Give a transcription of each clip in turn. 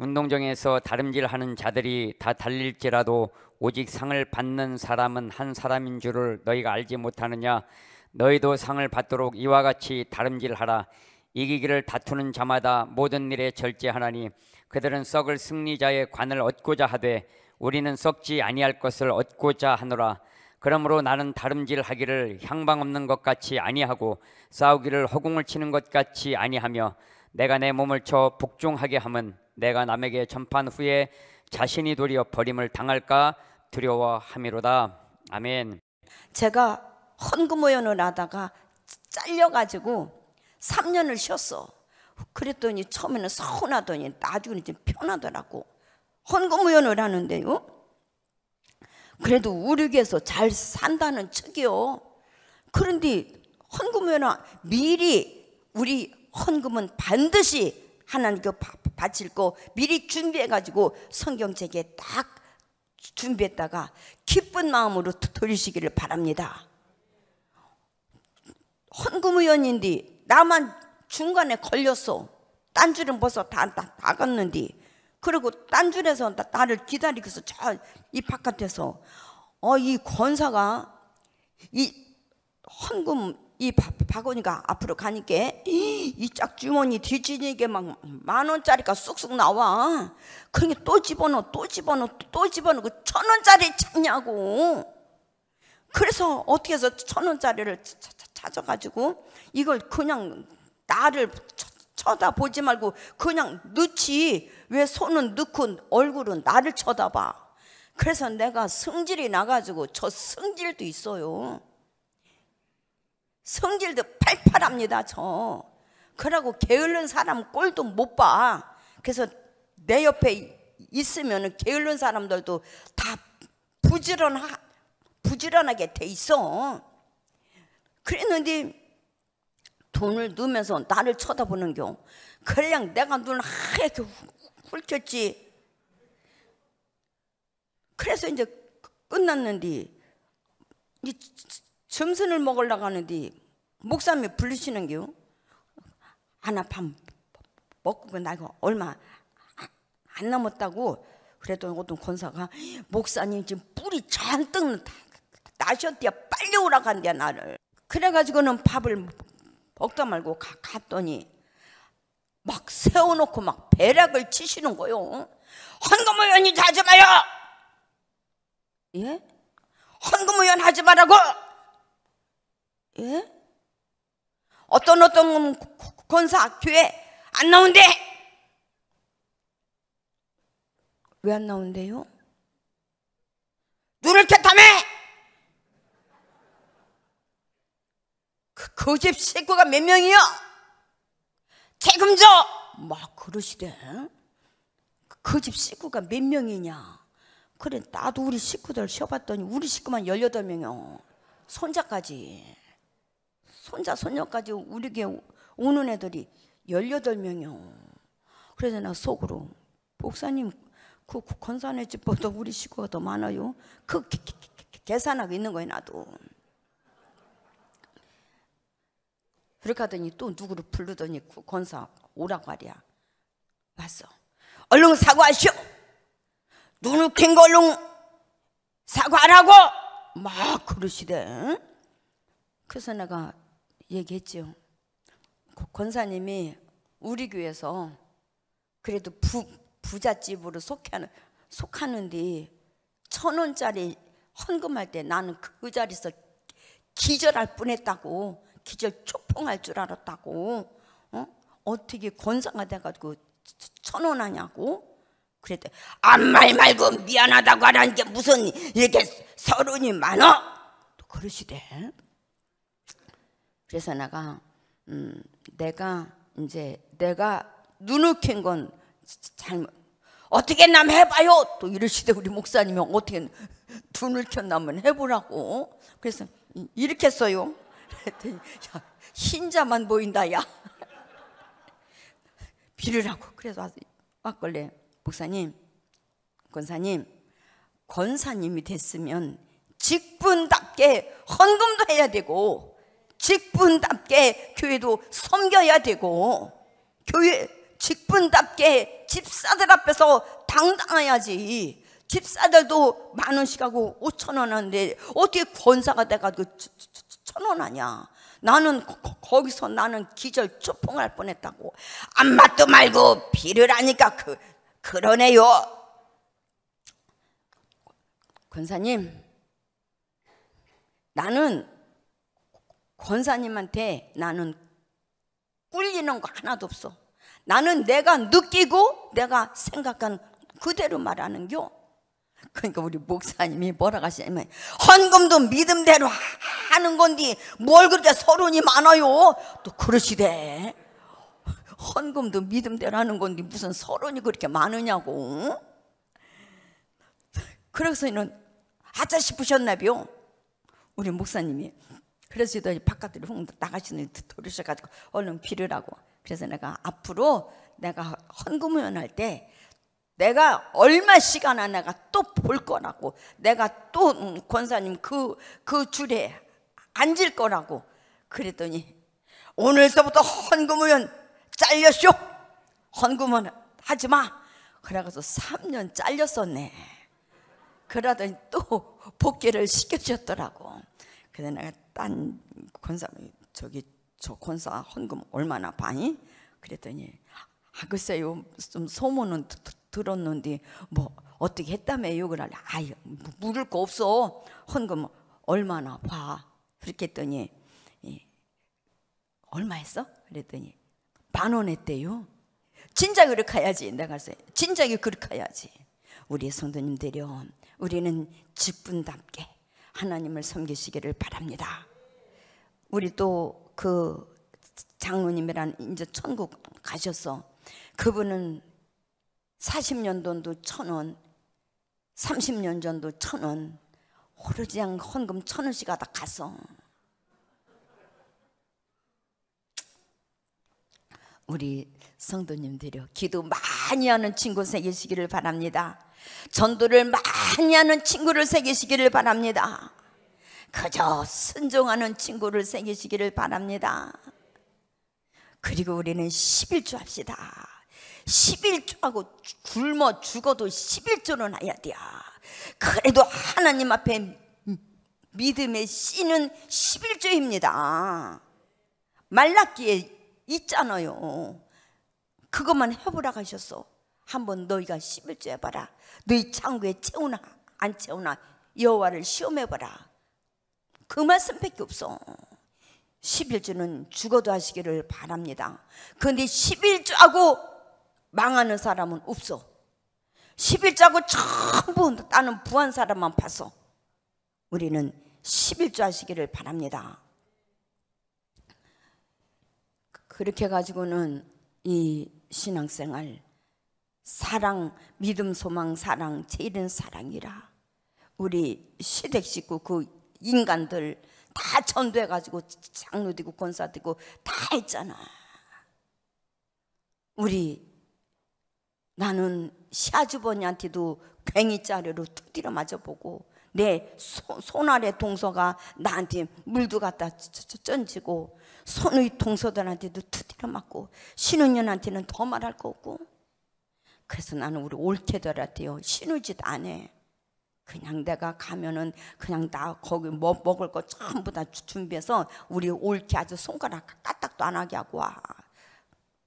운동장에서 다름질하는 자들이 다 달릴지라도 오직 상을 받는 사람은 한 사람인 줄을 너희가 알지 못하느냐 너희도 상을 받도록 이와 같이 다름질하라 이기기를 다투는 자마다 모든 일에 절제하나니 그들은 썩을 승리자의 관을 얻고자 하되 우리는 썩지 아니할 것을 얻고자 하노라 그러므로 나는 다름질하기를 향방 없는 것 같이 아니하고 싸우기를 허공을 치는 것 같이 아니하며 내가 내 몸을 쳐 복종하게 함은 내가 남에게 전파한 후에 자신이 도리어 버림을 당할까 두려워함이로다. 아멘. 제가 헌금 모연을 하다가 잘려가지고 3년을 쉬었어. 그랬더니 처음에는 서운하더니 나중에는 좀 편하더라고. 헌금 모연을 하는데요. 그래도 우리 교에서 잘 산다는 척이요. 그런데 헌금은 미리 우리 헌금은 반드시 하나님께 바칠 거 미리 준비해 가지고 성경책에 딱 준비했다가 기쁜 마음으로 돌리시기를 바랍니다. 헌금 의원인데 나만 중간에 걸렸어. 딴 줄은 벌써 다, 다, 다 갔는데. 그리고 딴 줄에서 나를 기다리고서 저이 바깥에서 어, 이 권사가 이 헌금 이 바, 바구니가 앞으로 가니까 이 짝주머니 뒤지니게 막 만 원짜리가 쑥쑥 나와. 그러니까 또 집어넣어 또 집어넣어 또 집어넣고 천 원짜리 찾냐고. 그래서 어떻게 해서 천 원짜리를 찾아가지고 이걸 그냥 나를 쳐다보지 말고 그냥 넣지 왜 손은 넣고 얼굴은 나를 쳐다봐 그래서 내가 성질이 나가지고 저 성질도 있어요 성질도 팔팔합니다, 저. 그러고 게을른 사람 꼴도 못 봐. 그래서 내 옆에 있으면 게을른 사람들도 다 부지런하, 부지런하게 돼 있어. 그랬는데 돈을 넣으면서 나를 쳐다보는 경우 그래야 내가 눈 하얗게 훑였지. 그래서 이제 끝났는데, 이점선을 먹으려고 하는데, 목사님 불리시는 게요. 하나 밥 먹고 그 나이거 얼마 안 남았다고 그랬더니 어떤 권사가 목사님 지금 뿔이 잔뜩 나셨대요. 빨리 오라간대요 나를. 그래가지고는 밥을 먹다 말고 가, 갔더니 막 세워놓고 막 배락을 치시는 거요. 헌금 의원이 하지 마요. 예? 헌금 의원 하지 말라고. 예? 어떤 어떤 권사 교회 안 나온대. 왜 안 나온대요? 눈을 켰다매그집짓 그 식구가 몇 명이요? 책임져! 막 뭐 그러시대. 그집 그 식구가 몇 명이냐? 그래, 나도 우리 식구들 쉬어봤더니 우리 식구만 18명이요. 손자까지. 손자 손녀까지 우리 게 오는 애들이 18명이요. 그래서 나 속으로 복사님그권산의 집보다 우리 식구가 더 많아요. 그 계산하고 있는 거예요 나도. 그렇게 하더니 또 누구를 부르더니 그 권사 오라고 말이야. 왔어. 얼른 사과하시오. 눈을 캔거 얼른 사과하라고. 막 그러시대. 그래서 내가 얘기했죠. 권사님이 우리 교회에서 그래도 부, 부잣집으로 속하는, 속하는데 천 원짜리 헌금할 때 나는 그, 그 자리에서 기절할 뻔했다고 기절 초풍할 줄 알았다고 어? 어떻게 권사가 돼가지고 천 원 하냐고 그랬더니 안말 말고 미안하다고 하라는 게 무슨 이렇게 서른이 많어? 또 그러시대 그래서 내가 음, 내가 이제 내가 눈을 캔건 잘못 어떻게 남 해봐요 또 이러시되 우리 목사님이 어떻게 눈을 켰나면 해보라고 그래서 이렇게 써요 야, 흰자만 보인다 야 빌으라고 그래서 왔걸래 목사님 권사님 권사님이 됐으면 직분답게 헌금도 해야 되고 직분답게 교회도 섬겨야 되고 교회 직분답게 집사들 앞에서 당당해야지 집사들도 만 원씩 하고 오천 원 하는데 어떻게 권사가 돼가지고 천원 하냐 나는 거, 기서 나는 기절 초풍할 뻔했다고 안맞도 말고 비를 하니까 그, 그러네요 권사님 나는 권사님한테 나는 꿀리는 거 하나도 없어. 나는 내가 느끼고 내가 생각한 그대로 말하는겨. 그러니까 우리 목사님이 뭐라고 하시냐면 헌금도 믿음대로 하는 건데 뭘 그렇게 서론이 많아요. 또 그러시대. 헌금도 믿음대로 하는 건데 무슨 서론이 그렇게 많으냐고. 그래서는 아짜 싶으셨나요? 우리 목사님이 그래서 이도 바깥으로 훅 나가시는 돌으셔가지고 얼른 필요라고 그래서 내가 앞으로 내가 헌금위할때 내가 얼마 시간 안 내가 또 볼 거라고 내가 또 음, 권사님 그, 그 줄에 앉을 거라고 그랬더니 오늘서부터 헌금은 잘렸쇼 헌금은 하지마 그래가지고 3년 잘렸었네 그러더니 또 복귀를 시켜주셨더라고 그래서 내가 딴 권사 저기 저 권사 헌금 얼마나 받니? 그랬더니 아 글쎄요 좀 소문은 들었는데 뭐 어떻게 했다며 욕을 하려 아유 뭐 물을 거 없어 헌금 얼마나 봐 그렇게 했더니 예, 얼마 했어? 그랬더니 반원 했대요 진작 그렇게 해야지 내가 그래서 진작에 그렇게 해야지 우리 성도님들요 우리는 직분답게 하나님을 섬기시기를 바랍니다. 우리 또 그 장로님이란 이제 천국 가셔서 그분은 40년 전도 천 원, 30년 전도 천 원, 호르지 않 헌금 천 원씩 하다 가서 우리 성도님들이 기도 많이 하는 친구 생기시기를 바랍니다. 전도를 많이 하는 친구를 새기시기를 바랍니다. 그저 순종하는 친구를 새기시기를 바랍니다. 그리고 우리는 11조 합시다. 11조하고 굶어 죽어도 11조는 해야 돼요. 그래도 하나님 앞에 믿음의 씨는 11조입니다. 말랐기에 있잖아요. 그것만 해보라 가셨어. 한번 너희가 11조 해봐라 너희 창구에 채우나 안 채우나 여호와를 시험해봐라 그 말씀밖에 없어 11조는 죽어도 하시기를 바랍니다 근데 11조하고 망하는 사람은 없어 11조하고 전부 나는 부한 사람만 봐서 우리는 11조 하시기를 바랍니다 그렇게 가지고는 이 신앙생활 사랑, 믿음, 소망, 사랑, 제일은 사랑이라. 우리 시댁 식구 그 인간들 다 전도해가지고 장로되고 권사되고 다 했잖아. 우리 나는 시아주버니한테도 괭이 자루로 두드려 맞아보고 내 손아래 동서가 나한테 물도 갖다 쩐지고 손의 동서들한테도 두드려 맞고 신우년한테는 더 말할 거 없고 그래서 나는 우리 올케더라도요 신우짓 안 해. 그냥 내가 가면은 그냥 나 거기 뭐 먹을 거 전부 다 준비해서 우리 옳게 아주 손가락 까딱도 안 하게 하고 와.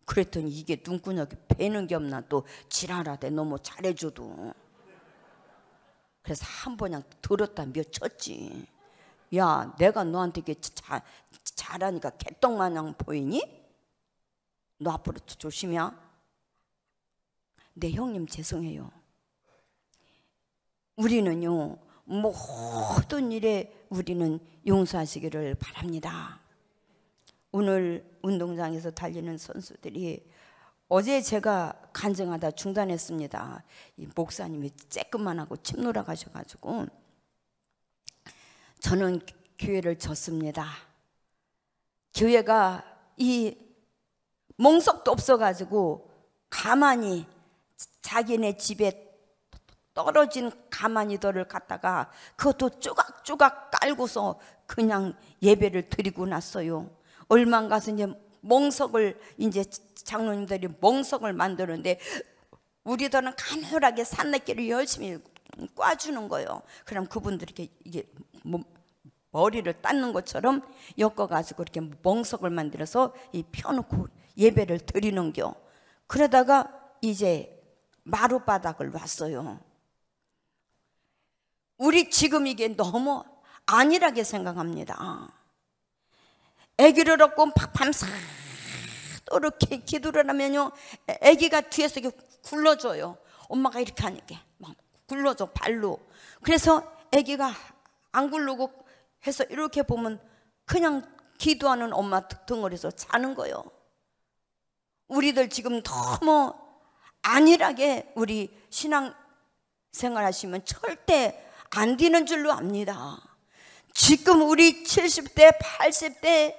그랬더니 이게 눈구녁에 배는 게 없나 또 지랄하대 너무 잘해줘도. 그래서 한번그 들었다 며 쳤지. 야 내가 너한테 이게 자, 잘하니까 개똥마냥 보이니? 너 앞으로 조심해야 네 형님 죄송해요. 우리는요 모든 일에 우리는 용서하시기를 바랍니다. 오늘 운동장에서 달리는 선수들이 어제 제가 간증하다 중단했습니다. 목사님이 쬐끔만 하고 침 놀아가셔가지고 저는 교회를 졌습니다. 교회가 이 몽석도 없어가지고 가만히 자기네 집에 떨어진 가마니더를 갖다가 그것도 쪼각쪼각 깔고서 그냥 예배를 드리고 났어요. 얼만 가서 이제 멍석을 이제 장로님들이 멍석을 만드는데 우리들은 간혈하게 산내끼를 열심히 꽈주는 거예요. 그럼 그분들에게 이게 뭐 머리를 닦는 것처럼 엮어가지고 이렇게 멍석을 만들어서 이 펴놓고 예배를 드리는겨. 그러다가 이제 마룻바닥을 봤어요. 우리 지금 이게 너무 안일하게 생각합니다. 아기를 얻고 팍팍 새또 이렇게 기도를 하면요. 아기가 뒤에서 이렇게 굴러줘요. 엄마가 이렇게 하니까 막 굴러줘 발로. 그래서 아기가 안 굴르고 해서 이렇게 보면 그냥 기도하는 엄마 덩어리에서 자는 거요. 우리들 지금 너무 안일하게 우리 신앙 생활하시면 절대 안 되는 줄로 압니다. 지금 우리 70대, 80대,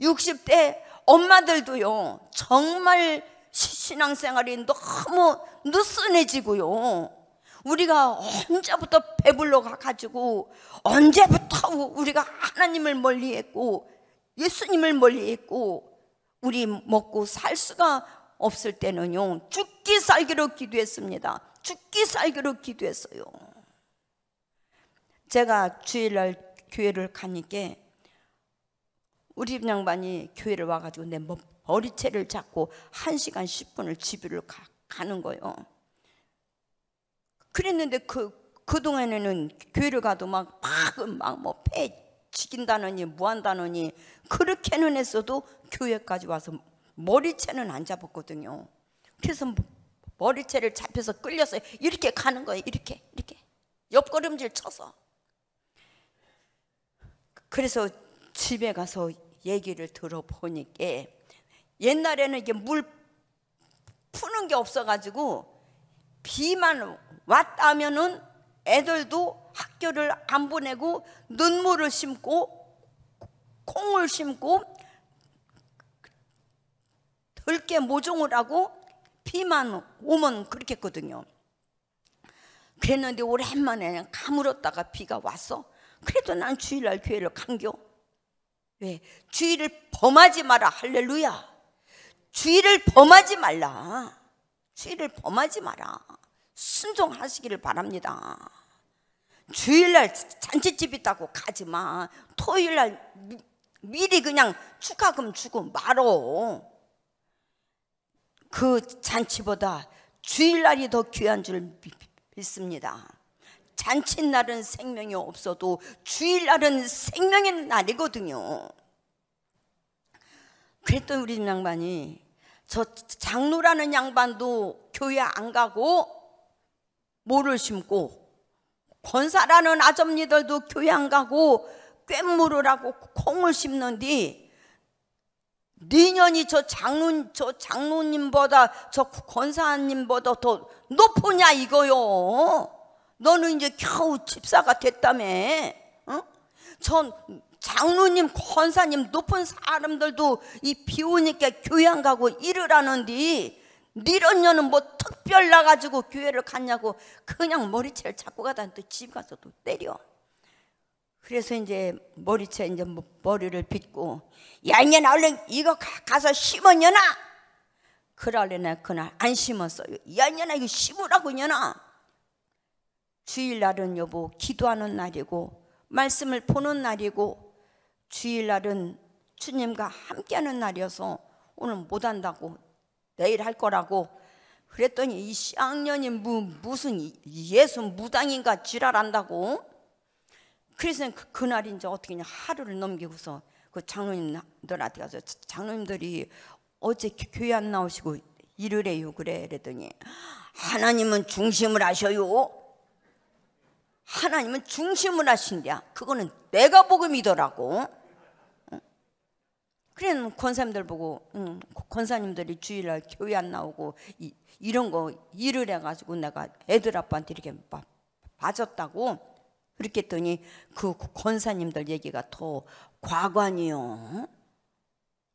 60대 엄마들도요, 정말 신앙생활이 너무 느슨해지고요. 우리가 언제부터 배불러 가가지고, 언제부터 우리가 하나님을 멀리 했고, 예수님을 멀리 했고, 우리 먹고 살 수가 없을 때는요 죽기 살기로 기도했습니다 죽기 살기로 기도했어요 제가 주일날 교회를 가니까 우리 양반이 교회를 와가지고 내 머리채를 잡고 1시간 10분을 집유를 가, 는 거예요 그랬는데 그, 그동안에는 교회를 가도 막 막막뭐폐 지킨다느니 뭐한다느니 그렇게는 했어도 교회까지 와서 머리채는 안 잡았거든요. 그래서 뭐 머리채를 잡혀서 끌려서 이렇게 가는 거예요. 이렇게 이렇게 옆걸음질 쳐서. 그래서 집에 가서 얘기를 들어보니까 옛날에는 이게 물 푸는 게 없어가지고 비만 왔다 면은 애들도 학교를 안 보내고 눈물을 심고 콩을 심고 들깨 모종을 하고 비만 오면 그렇겠거든요. 그랬는데 오랜만에 가물었다가 비가 왔어. 그래도 난 주일날 교회를 간겨. 왜? 주일을 범하지 마라. 할렐루야. 주일을 범하지 말라. 주일을 범하지 마라. 순종하시기를 바랍니다. 주일날 잔치집 있다고 가지 마. 토요일날 미리 그냥 축하금 주고 말어. 그 잔치보다 주일날이 더 귀한 줄 믿습니다. 잔칫날은 생명이 없어도 주일날은 생명의 날이거든요. 그랬더 우리 양반이 저 장로라는 양반도 교회 안 가고 모를 심고 권사라는 아점니들도 교회 안 가고 꿰물으라고 콩을 심는디 니년이 저 장로 저 장로님보다 저 권사님보다 더 높으냐 이거요. 너는 이제 겨우 집사가 됐다며. 어? 전 장로님, 권사님 높은 사람들도 이 비오니까 교양 가고 일을 하는데 니런년은 뭐 특별 나가지고 교회를 갔냐고 그냥 머리채를 잡고 가다니 또 집 가서 또 때려. 그래서 이제 머리채 이제 뭐 머리를 빗고 야 이년 얼른 이거 가, 서 심었냐나 그러려나 그날 안 심었어요 야 이년아 이거 심으라고 냐나 주일날은 여보 기도하는 날이고 말씀을 보는 날이고 주일날은 주님과 함께하는 날이어서 오늘 못한다고 내일 할 거라고 그랬더니 이시 쌍년이 무, 무슨 예수 무당인가 지랄한다고 그래서 그, 그날 이제 어떻게 냐 하루를 넘기고서 그 장로님들한테 가서 장로님들이 어제 교회 안 나오시고 이르래요 그래 그랬더니 하나님은 중심을 하셔요 하나님은 중심을 하신대야 그거는 내가 복음이더라고 그래 권사님들 보고 응, 권사님들이 주일날 교회 안 나오고 이, 런거 일을 해가지고 내가 애들 아빠한테 이렇게 막 빠졌다고 그렇게 했더니 그 권사님들 얘기가 더 과관이요.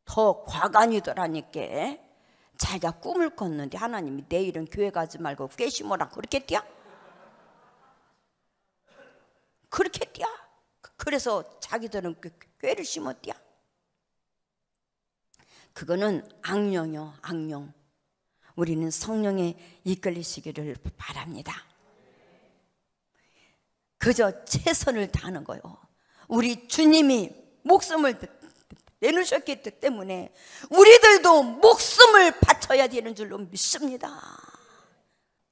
더 과관이더라니까. 자기가 꿈을 꿨는데 하나님이 내일은 교회 가지 말고 꿰시모라 그렇게 뛰어? 그렇게 뛰어? 그래서 자기들은 꾀를 심어 뛰어? 그거는 악령요 이 악령. 우리는 성령에 이끌리시기를 바랍니다. 그저 최선을 다하는 거요. 우리 주님이 목숨을 내놓으셨기 때문에 우리들도 목숨을 바쳐야 되는 줄로 믿습니다.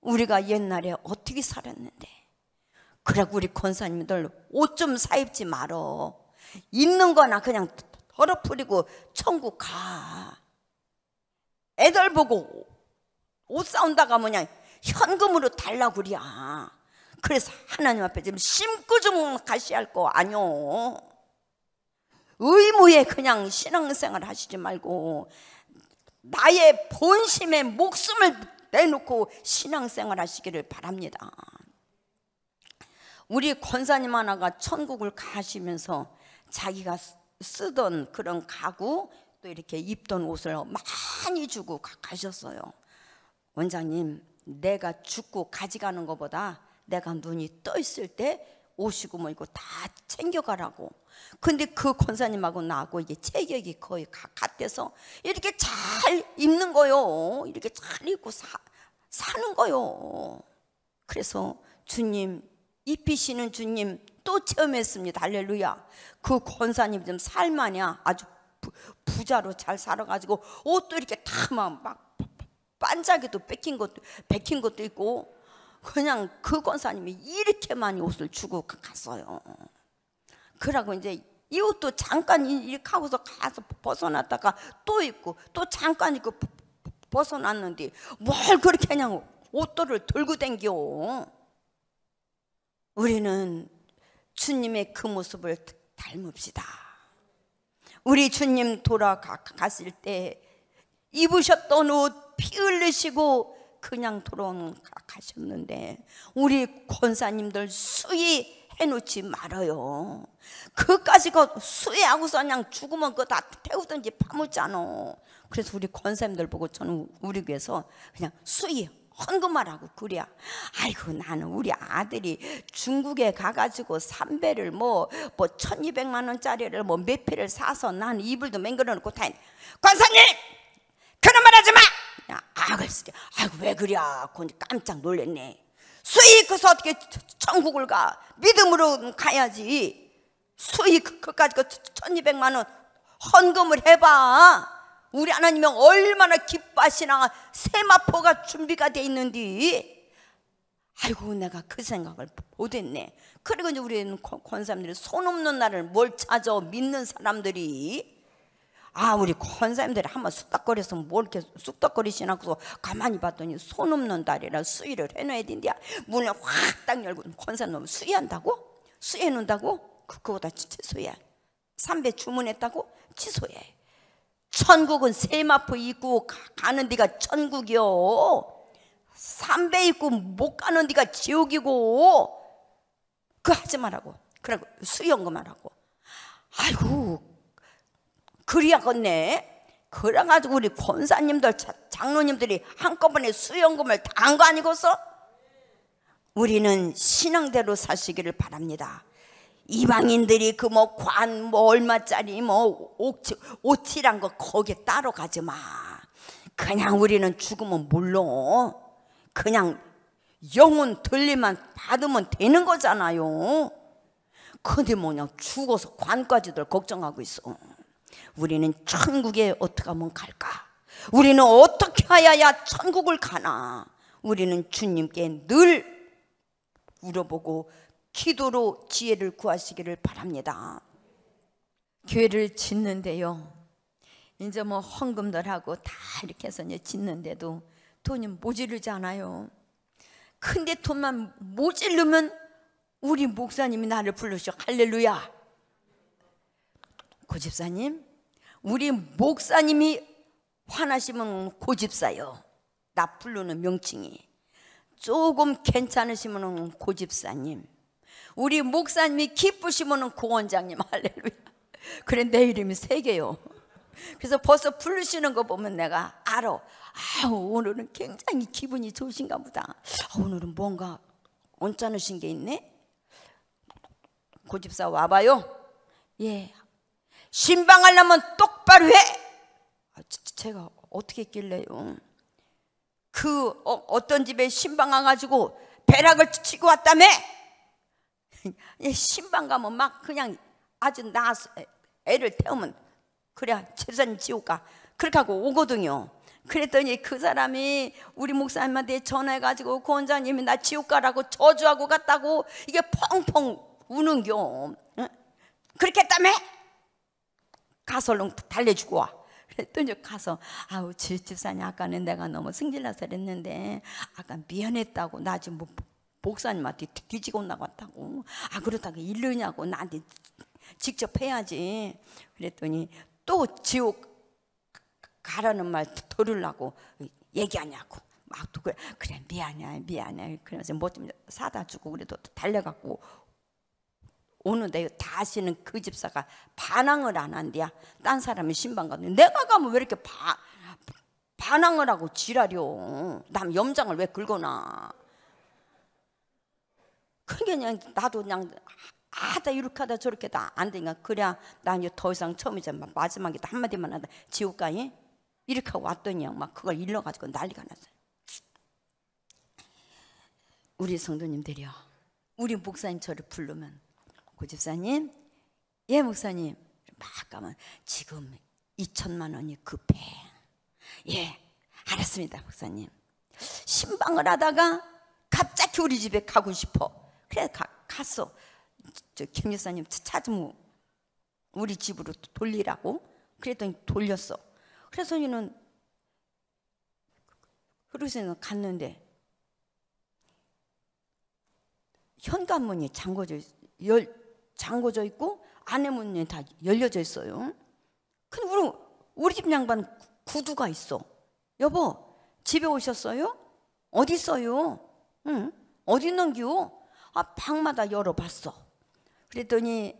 우리가 옛날에 어떻게 살았는데. 그러고 우리 권사님들 옷 좀 사입지 말어. 있는 거나 그냥 털어풀이고 천국 가. 애들 보고 옷 사온다가 뭐냐 현금으로 달라고 그랴. 그래서 하나님 앞에 지금 심구좀가시할거 아니오. 의무에 그냥 신앙생활 하시지 말고 나의 본심에 목숨을 내놓고 신앙생활 하시기를 바랍니다. 우리 권사님 하나가 천국을 가시면서 자기가 쓰던 그런 가구 또 이렇게 입던 옷을 많이 주고 가셨어요. 원장님, 내가 죽고 가져가는 것보다 내가 눈이 떠 있을 때 오시고 뭐 이거 다 챙겨가라고. 근데 그 권사님하고 나하고 이게 체격이 거의 같아서 이렇게 잘 입는 거요. 이렇게 잘 입고 사, 사는 거요. 그래서 주님 입히시는 주님 또 체험했습니다. 할렐루야. 그 권사님 좀 살마냐 만 아주 부, 자로잘 살아가지고 옷도 이렇게 다막막 반짝이도 뺏긴 것도 뺏긴 것도 있고 그냥 그 권사님이 이렇게 많이 옷을 주고 갔어요. 그러고 이제 이 옷도 잠깐 이렇게 하고서 가서 벗어났다가 또 입고 또 잠깐 입고 벗어났는데 뭘 그렇게 그냥 옷들을 들고 댕겨. 우리는 주님의 그 모습을 닮읍시다. 우리 주님 돌아가실 때 입으셨던 옷 피 흘리시고 그냥 돌아오 가셨는데 우리 권사님들 수위 해놓지 말아요. 그까지 그 수위하고서 그냥 죽으면 그거 다 태우든지 파묻잖아. 그래서 우리 권사님들 보고 저는 우리 교회에서 그냥 수위 헌금하라고 그래야 아이고 나는 우리 아들이 중국에 가가지고 삼배를 뭐뭐 뭐 1200만 뭐 원짜리를 뭐몇 피를 사서 난 이불도 맹글어 놓고 다니 사님 그런 말 하지 마 악을 쓰게 아이고 왜그랴그니 깜짝 놀랐네 수익해서 어떻게 천국을 가 믿음으로 가야지 수익 그까지 그 1200만 원 헌금을 해봐 우리 하나님은 얼마나 기뻐하시나 세마포가 준비가 돼있는디 아이고 내가 그 생각을 못했네 그리고 이제 우리는 권사님들이 손 없는 날을 뭘 찾아 믿는 사람들이 아 우리 권사님들이 한번 쑥닥거려서 뭘 이렇게 쑥닥거리시나고서 가만히 봤더니 손 없는 다리라 수의를 해놔야 된대야 문을 확 딱 열고 권사님 수의한다고? 수의해놓는다고? 그, 그거보다 취소해 삼배 주문했다고? 취소해 천국은 세마포 입구 가는 데가 천국이요 삼배 입구못 가는 데가 지옥이고 그거 하지 말라고 그러고 수영금하고 아이고 그리야겠네. 그래가지고 우리 권사님들 장로님들이 한꺼번에 수연금을 다 한 거 아니고서 우리는 신앙대로 사시기를 바랍니다. 이방인들이 그 뭐 관뭐 뭐 얼마짜리 뭐 옥치 오치란 거 거기에 따로 가지 마. 그냥 우리는 죽으면 물론 그냥 영혼 들리만 받으면 되는 거잖아요. 근데 뭐냐 죽어서 관까지들 걱정하고 있어. 우리는 천국에 어떻게 하면 갈까? 우리는 어떻게 하여야 천국을 가나? 우리는 주님께 늘 물어보고 기도로 지혜를 구하시기를 바랍니다. 교회를 짓는데요. 이제 뭐 헌금들 하고 다 이렇게 해서 이제 짓는데도 돈이 모지르잖아요. 근데 돈만 모질르면 우리 목사님이 나를 부르셔. 할렐루야. 고집사님, 그 우리 목사님이 화나시면 고집사요. 나 부르는 명칭이. 조금 괜찮으시면 고집사님. 우리 목사님이 기쁘시면 고원장님 할렐루야. 그래 내 이름이 세 개요. 그래서 벌써 부르시는 거 보면 내가 알아. 아 오늘은 굉장히 기분이 좋으신가 보다. 아, 오늘은 뭔가 언짢으신 게 있네. 고집사 와봐요. 예, 신방하려면 똑바로 해. 아, 제가 어떻게 했길래요? 그 어, 떤 집에 신방 와가지고 배락을 치고 왔다며? 예, 신방 가면 막 그냥 아주 낳아 애를 태우면 그래 재산 지옥가 그렇게 하고 오거든요. 그랬더니 그 사람이 우리 목사님한테 전화해가지고 고장님이나 그 지옥 가라고 저주하고 갔다고 이게 펑펑 우는겨. 그렇게 했다며? 가서 얼른 달래주고 와. 그랬더니 가서 아우 질 집사님 아까는 내가 너무 승질나서 그랬는데 아까 미안했다고 나 지금 뭐 목사님한테 뒤지고 나갔다고 아 그렇다고 일르냐고 나한테 직접 해야지 그랬더니 또 지옥 가라는 말 들으려고 얘기하냐고 막 그래 그래 미안해 미안해 그래서 뭐 좀 사다 주고 그래도 달려갖고 오는데 다시는그 집사가 반항을 안한대야딴 사람이 신방 가는 내가 가면 왜 이렇게 바, 반항을 하고 지랄이오. 남 염장을 왜 긁어놔. 그냥 게그 나도 그냥 하다 이렇게 하다 저렇게 다안 되니까 그래야 난 더 이상 처음이자 마지막에 한마디만 하다 지옥 가니 이렇게 하고 왔더니 막 그걸 일러가지고 난리가 났어요. 우리 성도님들이요. 우리 목사님 저를 부르면 고집사님, 그 예 목사님 막 가면 지금 2천만 원이 급해. 예, 알았습니다 목사님. 신방을 하다가 갑자기 우리 집에 가고 싶어. 그래 가, 갔어. 저 경력사님 차좀 우리 집으로 돌리라고. 그랬더니 돌렸어. 그래서 이는 그러서는 갔는데 현관문이 잠궈져 열 잠궈져 있고 안에 문이 다 열려져 있어요. 근데 우리 우리 집 양반 구두가 있어. 여보 집에 오셨어요? 어디 있어요? 응? 어디 있는겨? 아 방마다 열어봤어. 그랬더니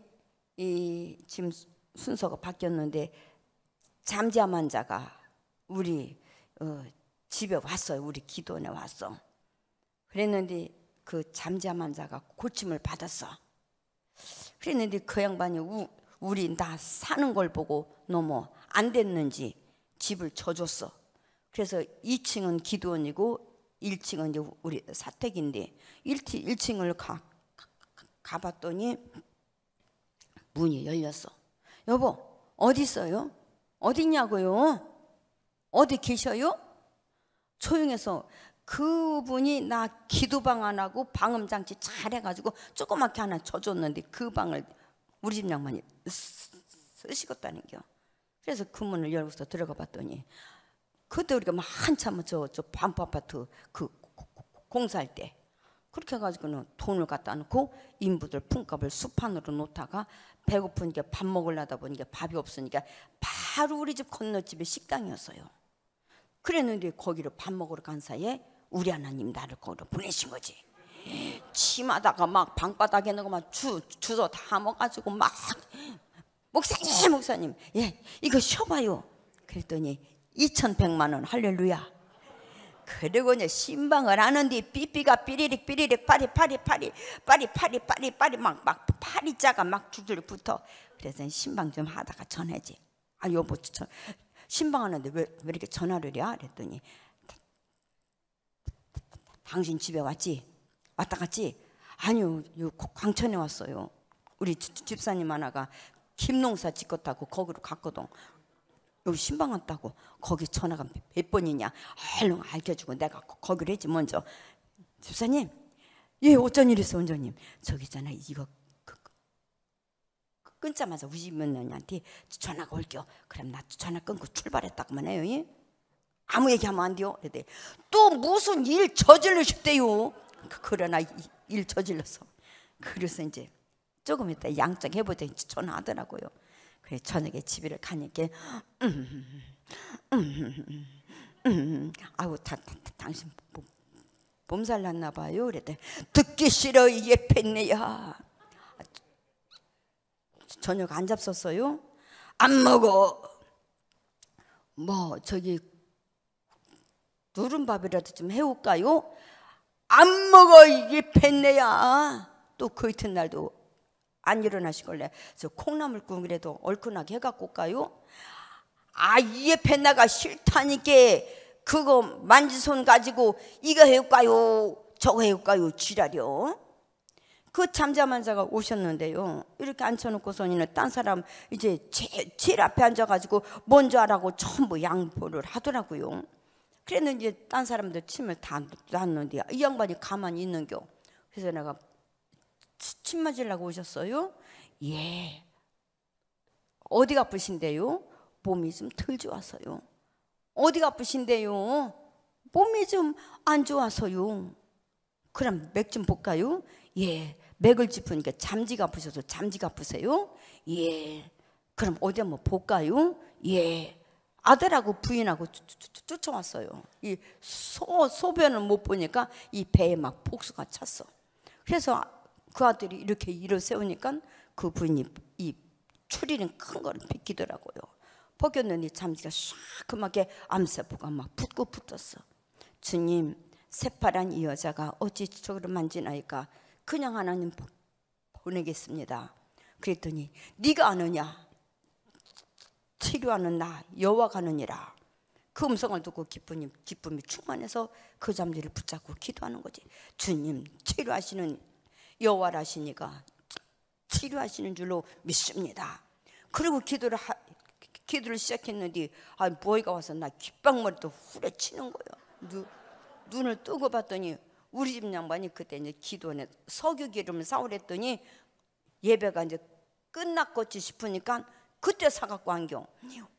이 지금 순서가 바뀌었는데 잠잠 한 자가 우리 어, 집에 왔어요. 우리 기도원에 왔어. 그랬는데 그 잠잠한 자가 고침을 받았어. 그랬는데 그 양반이 우, 우리 나 사는 걸 보고 너무 안 됐는지 집을 쳐줬어 그래서 2층은 기도원이고 1층은 이제 우리 사택인데 1, 층을 가, 가, 봤더니 문이 열렸어. 여보 어디 있어요? 어디 있냐고요? 어디 계셔요? 초용해서 그분이 나 기도방 안 하고 방음장치 잘 해가지고 조그맣게 하나 쳐줬는데그 방을 우리 집 양반이 쓰시겠다는 겨. 그래서 그 문을 열고서 들어가 봤더니 그때 우리가 막 한참 저저 반포 아파트 그 공사할 때 그렇게 해가지고는 돈을 갖다 놓고 인부들 품값을 수판으로 놓다가 배고프니까 밥 먹으려다 보니까 밥이 없으니까 바로 우리 집 건너집에 식당이었어요. 그랬는데 거기를밥 먹으러 간 사이에 우리 하나님 나를 거기로 보내신 거지. 치마다가 막 방바닥에 넣고 막 주, 주도 담아가지고 막 목사님 목사님 예 이거 쉬어봐요 그랬더니 2,100만 원 할렐루야 그리고 이제 신방을 하는데 삐삐가 삐리릭 삐리릭 파리 파리 파리 파리 파리 파리 파리 막막 파리자가 막 줄줄 붙어 그래서 신방 좀 하다가 전해지 아 여보 저 신방하는데 왜, 왜 이렇게 전화를 해 그랬더니 당신 집에 왔지? 왔다 갔지? 아니요, 광천에 왔어요. 우리 집사님 하나가 김농사 짓겠다고 거기로 갔거든. 여기 신방 왔다고 거기 전화가 몇 번이냐 얼른 알려주고 내가 거기로 했지 먼저 집사님 예 어쩐 일이있어 원장님 저기 있잖아 이거 그, 그, 그, 끊자마자 우리 며느리한테 전화가 올게요 그럼 나 전화 끊고 출발했다고만 해요 예? 아무 얘기하면 안 돼요. 그랬또 무슨 일 저질러셨대요. 그, 그러나 일 저질러서. 그래서 이제 조금 이따 양장 해보더니 전화하더라고요. 그래 저녁에 집에 가니까 음 음, 음, 음, 음, 아우 다, 다, 다, 당신 몸살 났나 봐요. 그랬대. 듣기 싫어 이게 팬이야 아, 저녁 안 잡섰어요? 안 먹어. 뭐 저기 누른밥이라도 좀 해올까요? 안 먹어 이게 팬네야 또 그 이튿날도 안 일어나시걸래 그 콩나물국이라도 얼큰하게 해갖고 올까요? 아 이게 팬나가 싫다니까 그거 만지 손 가지고 이거 해올까요? 저거 해올까요? 지랄이요 그잠자만 자가 오셨는데요. 이렇게 앉혀놓고 서는딴 사람 이제 제, 제 앞에 앉아가지고 먼저 하라고 전부 양보를 하더라고요. 그래는 이제 딴 사람들 침을 다 놨는데 이 양반이 가만히 있는겨. 그래서 내가 침 맞으려고 오셨어요? 예. 어디가 아프신데요? 몸이 좀덜 좋아서요. 어디가 아프신데요? 몸이 좀 안 좋아서요. 그럼 맥 좀 볼까요? 예. 맥을 짚으니까 잠지가 아프셔서 잠지가 아프세요? 예. 그럼 어디 한번 볼까요? 예. 아들하고 부인하고 쫓아왔어요. 이 소, 소변을 못 보니까 이 배에 막폭수가 찼어. 그래서 그 아들이 이렇게 일을 세우니까 그 부인이 이 추리는 큰걸를 비키더라고요. 벗겼는데 잠시가 샤크하게 암세포가 막 붙고 붙었어. 주님, 새파란 이 여자가 어찌 저를 만지나이까 그냥 하나님 보내겠습니다. 그랬더니 네가 아느냐? 치료하는 나 여호와 가느니라. 그 음성을 듣고 기쁨이, 기쁨이 충만해서 그잠들를 붙잡고 기도하는 거지. 주님 치료하시는 여호와라시니까 치료하시는 줄로 믿습니다. 그리고 기도를 하, 기도를 시작했는데 아 보이가 와서 나 귓방머리도 후려치는 거예요. 누, 눈을 뜨고 봤더니 우리 집 양반이 그때 이제 기도원에 석유 기름 을 사오랬더니 예배가 이제 끝났겠지 싶으니까 그때 사갖고 안경.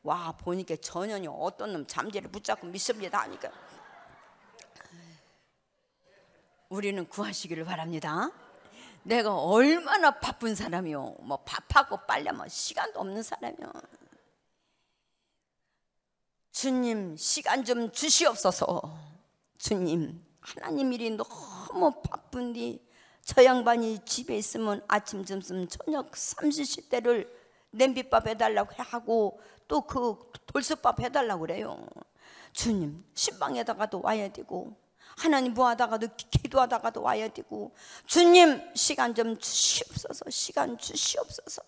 와 보니까 전혀 어떤 놈 잠재를 붙잡고 미습니다 하니까 우리는 구하시기를 바랍니다. 내가 얼마나 바쁜 사람이요. 뭐 밥하고 빨려면 시간도 없는 사람이요. 주님 시간 좀 주시옵소서. 주님 하나님 일이 너무 바쁜디 저 양반이 집에 있으면 아침 점심 저녁 삼시시대를 냄비밥 해달라고 하고 또 그 돌솥밥 해달라고 그래요. 주님 신방에다가도 와야 되고 하나님 뭐하다가도 기도하다가도 와야 되고 주님 시간 좀 주시옵소서 시간 주시옵소서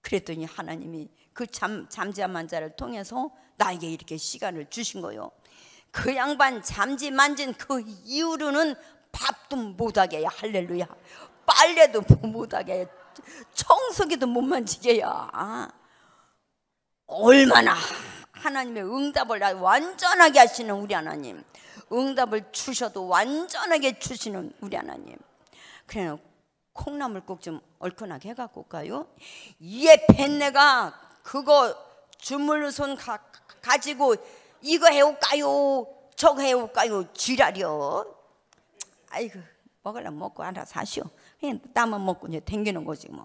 그랬더니 하나님이 그 잠, 잠잠한 자를 통해서 나에게 이렇게 시간을 주신 거요 그 양반 잠지 만진 그 이후로는 밥도 못하게 할렐루야 빨래도 못하게 청석이도 못 만지게야. 얼마나 하나님의 응답을 완전하게 하시는 우리 하나님. 응답을 주셔도 완전하게 주시는 우리 하나님. 그래 콩나물 국좀 얼큰하게 해갖고 올까요? 이에 뱃내가 그거 주물손 가, 가지고 이거 해올까요? 저거 해올까요? 지랄이요. 아이고 먹으려 면 먹고 알아서 하시오. 그냥 땀만 먹고 이제 댕기는 거지 뭐.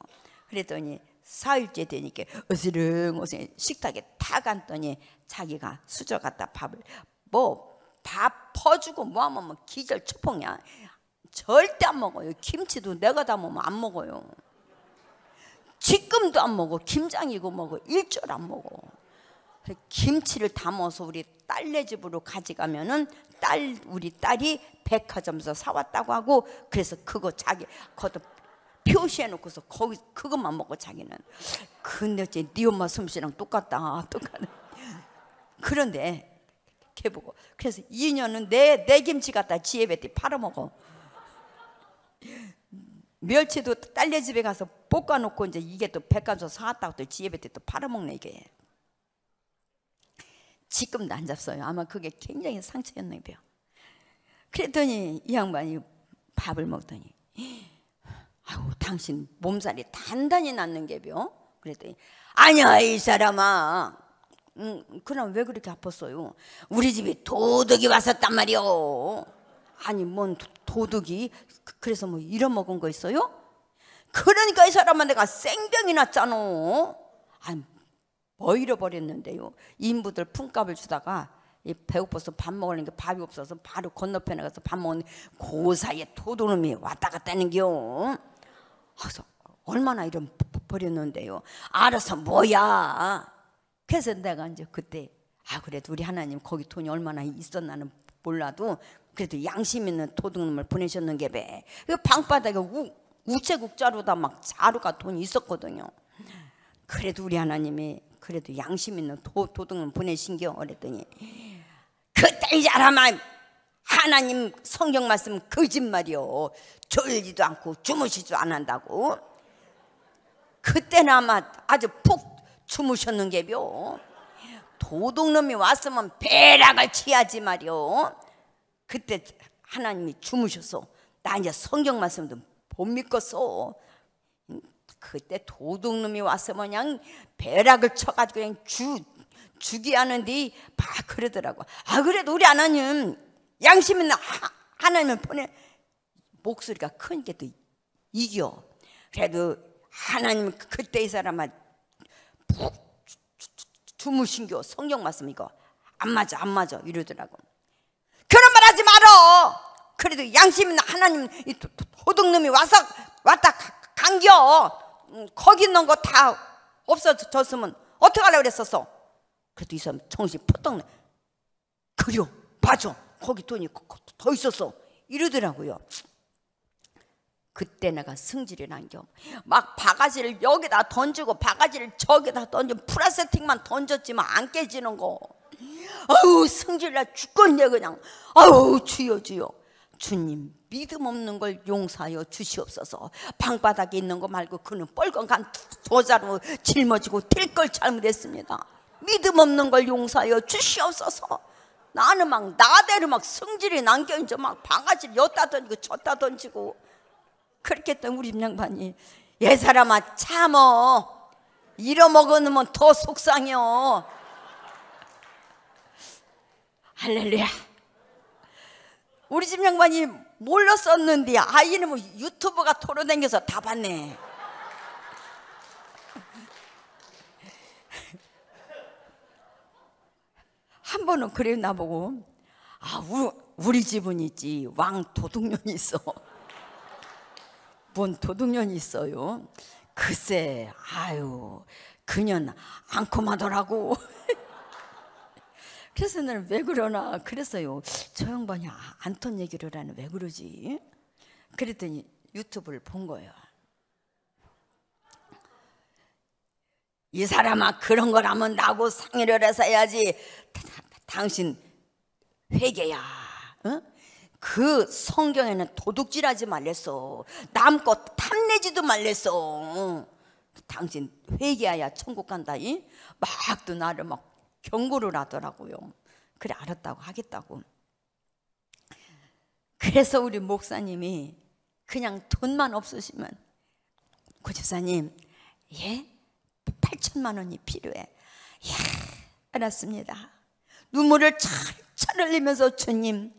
그랬더니 사흘째 되니까 어스렁 어스렁 식탁에 다 갔더니 자기가 수저 갖다 밥을 뭐 밥 퍼주고 뭐하면 뭐 기절 초풍이야. 절대 안 먹어요. 김치도 내가 다 먹으면 안 먹어요. 지금도 안 먹어. 김장이고 먹어. 일절 안 먹어. 김치를 담아서 우리 딸네 집으로 가져가면은 딸 우리 딸이 백화점에서 사왔다고 하고 그래서 그거 자기 거도 표시해 놓고서 거기 그것만 먹고 자기는 근데 어째 네 엄마 솜씨랑 똑같다 똑같네 그런데 걔 보고 그래서 이년은내 내 김치 갖다 지혜 배띠 팔아먹어 멸치도 딸네 집에 가서 볶아놓고 이제 이게 또백화점에서 사왔다고 또 지혜 배띠 또 팔아먹네 이게 지금도 안 잡어요. 아마 그게 굉장히 상처였나 봐요. 그랬더니 이 양반이 밥을 먹더니 아우 당신 몸살이 단단히 났는 게요. 그랬더니 아니야 이 사람아. 음, 그럼 왜 그렇게 아팠어요? 우리 집에 도둑이 왔었단 말이오. 아니 뭔 도둑이 그, 그래서 뭐 잃어먹은 거 있어요? 그러니까 이 사람한테가 생병이 났잖아. 아니 어 잃어버렸는데요. 인부들 품값을 주다가 배고파서 밥 먹으려니까 밥이 없어서 바로 건너편에 가서 밥 먹는 고사에도도놈이 왔다 갔다 하는겨. 그래서 얼마나 이런 버렸는데요. 알아서 뭐야. 그래서 내가 이제 그때 아 그래도 우리 하나님 거기 돈이 얼마나 있었나는 몰라도 그래도 양심 있는 도둑놈을 보내셨는 게배. 그 방바닥에 우, 우체국 자루다 막 자루가 돈이 있었거든요. 그래도 우리 하나님이 그래도 양심 있는 도, 도둑은 보내신겨 그랬더니 그때 이사람만 하나님 성경 말씀 거짓말이요 졸지도 않고 주무시지도 안 한다고 그때나마 아주 푹 주무셨는 게요 도둑놈이 왔으면 배락을 치하지말이오 그때 하나님이 주무셔서 나 이제 성경 말씀 도못 믿겠어 그때 도둑놈이 와서 뭐냥 배락을 쳐가지고 그냥 주 죽이하는데 막 그러더라고. 아 그래도 우리 하나님 양심 있 하, 나님을 보내 목소리가 크니까 또 이겨. 그래도 하나님 그때 이 사람아 푹 주무신 교 성경 말씀 이거 안 맞아 안 맞아 이러더라고. 그런 말 하지 말어. 그래도 양심 있는 하나님 이 도둑놈이 와서 왔다 간겨. 음, 거기 있는 거 다 없어졌으면 어떡하려고 그랬었어? 그래도 이 사람 정신 퍼떡네. 그려, 봐줘. 거기 돈이 더 있었어. 이러더라고요. 그때 내가 승질이 난 겨. 막 바가지를 여기다 던지고 바가지를 저기다 던지고 라스틱만 던졌지만 안 깨지는 거. 아우 승질나 죽겠네 그냥. 아우 주여 주여. 주님 믿음 없는 걸 용서하여 주시옵소서. 방바닥에 있는 거 말고 그는 뻘건간 도자로 짊어지고 될걸 잘못했습니다. 믿음 없는 걸 용서하여 주시옵소서. 나는 막 나대로 막성질이 남겨져 막 방아지를 엿다 던지고 쳤다 던지고 그렇게 했던 우리 임양반이 얘 예 사람아 참어 잃어먹으면 더 속상해요 할렐루야 우리 집 양반이 몰라 썼는데 아이는의유튜브가 뭐 토론댕겨서 다 봤네 한 번은 그래 나보고 아우 우리 집은 있지 왕 도둑년이 있어 뭔 도둑년이 있어요 글쎄 아유 그년 안코마더라고 그래서 나는 왜 그러나 그래서요. 저 양반이 아, 안톤 얘기를 하는 왜 그러지? 그랬더니 유튜브를 본 거예요. 이 사람아 그런 거라면 나고 상의를 해서 해야지. 당신 회개야. 어? 그 성경에는 도둑질하지 말랬어. 남거 탐내지도 말랬어. 당신 회개해야 천국 간다. 막또 나를 막 경고를 하더라고요. 그래 알았다고 하겠다고. 그래서 우리 목사님이 그냥 돈만 없으시면 구집사님예 그 8천만 원이 필요해. 예 알았습니다. 눈물을 철철 흘리면서 주님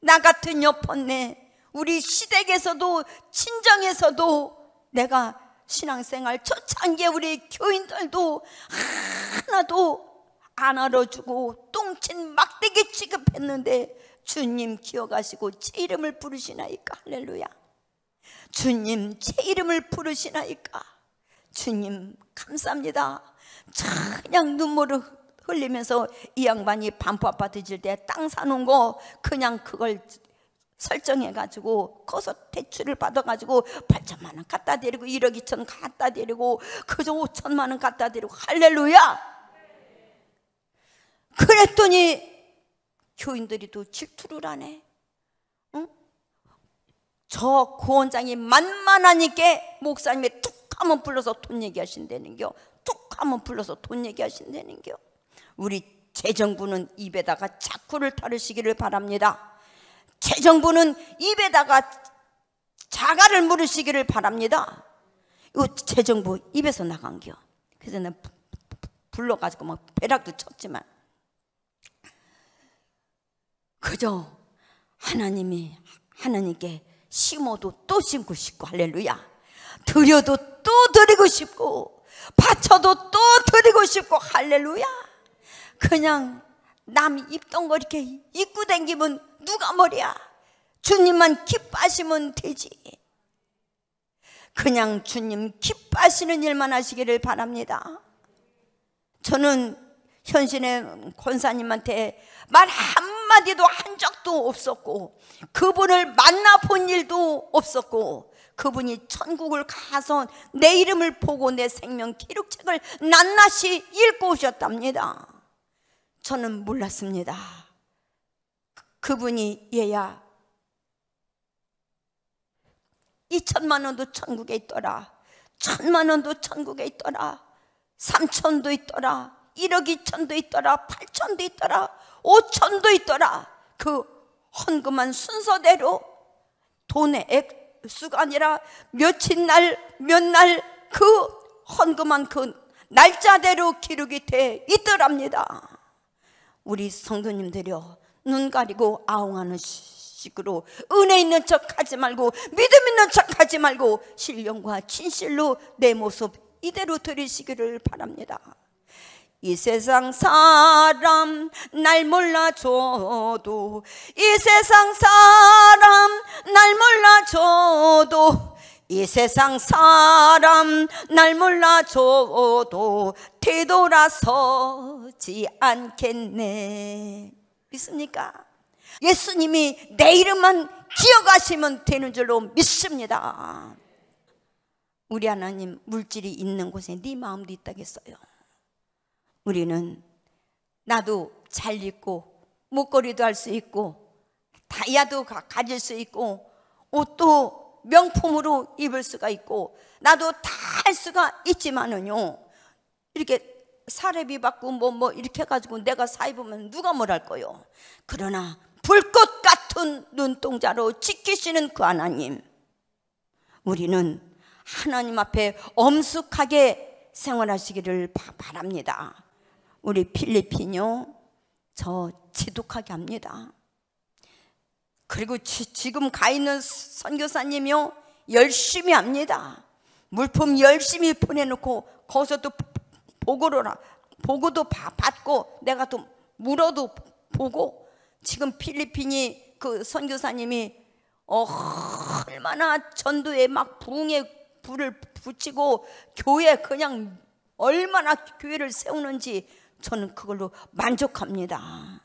나 같은 여펀네 우리 시댁에서도 친정에서도 내가 신앙생활 초창기에 우리 교인들도 하나도 안 알아주고 똥친 막대기 취급했는데 주님 기억하시고 제 이름을 부르시나이까 할렐루야 주님 제 이름을 부르시나이까 주님 감사합니다 그냥 눈물을 흘리면서 이 양반이 반포 아파트 질 때 땅 사놓은 거 그냥 그걸 설정해가지고 커서 대출을 받아가지고 8천만 원 갖다 드리고 1억 2천 갖다 드리고 그저 5천만 원 갖다 드리고 할렐루야 그랬더니 교인들이 또 질투를 하네. 응? 저 구원장이 만만하니까 목사님이 툭 한번 불러서 돈 얘기하신다는겨. 툭 한번 불러서 돈 얘기하신다는겨. 우리 재정부는 입에다가 자꾸를 타르시기를 바랍니다. 재정부는 입에다가 자가를 물으시기를 바랍니다. 이거 재정부 입에서 나간겨. 그래서 는 불러가지고 막 배락도 쳤지만 그저 하나님이 하나님께 심어도 또 심고 싶고 할렐루야 드려도 또 드리고 싶고 바쳐도 또 드리고 싶고 할렐루야 그냥 남 입던 거 이렇게 입고 댕기면 누가 머리야 주님만 기뻐하시면 되지 그냥 주님 기뻐하시는 일만 하시기를 바랍니다 저는 현신의 권사님한테 말 한마디 한마디도 한 적도 없었고 그분을 만나본 일도 없었고 그분이 천국을 가서 내 이름을 보고 내 생명 기록책을 낱낱이 읽고 오셨답니다 저는 몰랐습니다 그분이 얘야 2천만 원도 천국에 있더라 천만 원도 천국에 있더라 삼천도 있더라 1억 2천도 있더라 8천도 있더라 5천도 있더라. 그 헌금한 순서대로 돈의 액수가 아니라 며칠 날, 몇 날 그 헌금한 그 날짜대로 기록이 돼 있더랍니다. 우리 성도님들이요. 눈 가리고 아웅하는 식으로 은혜 있는 척 하지 말고 믿음 있는 척 하지 말고 신령과 진실로 내 모습 이대로 들이시기를 바랍니다. 이 세상 사람 날 몰라줘도 이 세상 사람 날 몰라줘도 이 세상 사람 날 몰라줘도 되돌아서지 않겠네 믿습니까? 예수님이 내 이름만 기억하시면 되는 줄로 믿습니다 우리 하나님 물질이 있는 곳에 네 마음도 있다겠어요 우리는 나도 잘 입고 목걸이도 할 수 있고 다이아도 가질 수 있고 옷도 명품으로 입을 수가 있고 나도 다 할 수가 있지만은요 이렇게 사례비 받고 뭐뭐 뭐 이렇게 해가지고 내가 사 입으면 누가 뭐랄 거요 그러나 불꽃 같은 눈동자로 지키시는 그 하나님 우리는 하나님 앞에 엄숙하게 생활하시기를 바, 바랍니다 우리 필리핀요 저 지독하게 합니다. 그리고 지, 금가 있는 선교사님요 열심히 합니다. 물품 열심히 보내놓고 거기서 또 보고를 보고도 받고 내가 또 물어도 보고 지금 필리핀이 그 선교사님이 어, 얼마나 전도에 막부흥 불을 붙이고 교회 그냥 얼마나 교회를 세우는지 저는 그걸로 만족합니다.